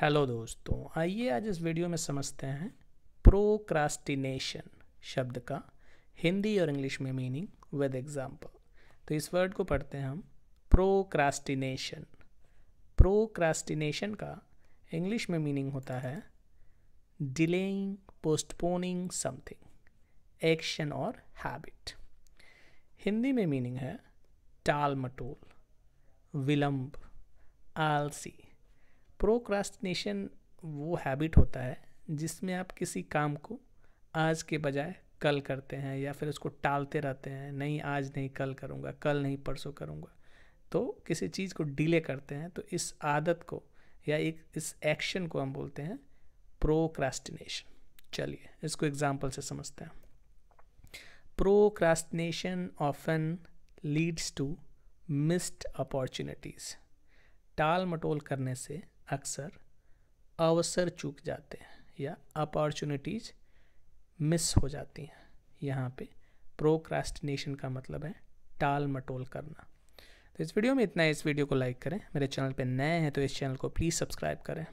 hello दोस्तों आइए आज इस वीडियो में समझते हैं प्रोक्रास्टिनेशन शब्द का हिंदी और इंग्लिश में मीनिंग विद एग्जांपल तो इस वर्ड को पढ़ते हैं हम प्रोक्रास्टिनेशन प्रोक्रास्टिनेशन का इंग्लिश में मीनिंग होता है डिलेइंग पोस्टपोनिंग समथिंग एक्शन और हैबिट हिंदी में मीनिंग है टाल मटोल विलम्ब आलसी प्रोक्रास्टिनेशन वो हैबिट होता है जिसमें आप किसी काम को आज के बजाय कल करते हैं या फिर उसको टालते रहते हैं नहीं आज नहीं कल करूँगा कल नहीं परसों करूँगा तो किसी चीज़ को डिले करते हैं तो इस आदत को या एक इस एक्शन को हम बोलते हैं प्रोक्रास्टिनेशन चलिए इसको एग्जाम्पल से समझते हैं procrastination often leads to missed opportunities टाल मटोल करने से अक्सर अवसर चूक जाते हैं या अपॉर्चुनिटीज मिस हो जाती हैं यहाँ पे प्रोक्रास्टिनेशन का मतलब है टाल मटोल करना तो इस वीडियो में इतना है इस वीडियो को लाइक करें मेरे चैनल पे नए हैं तो इस चैनल को प्लीज़ सब्सक्राइब करें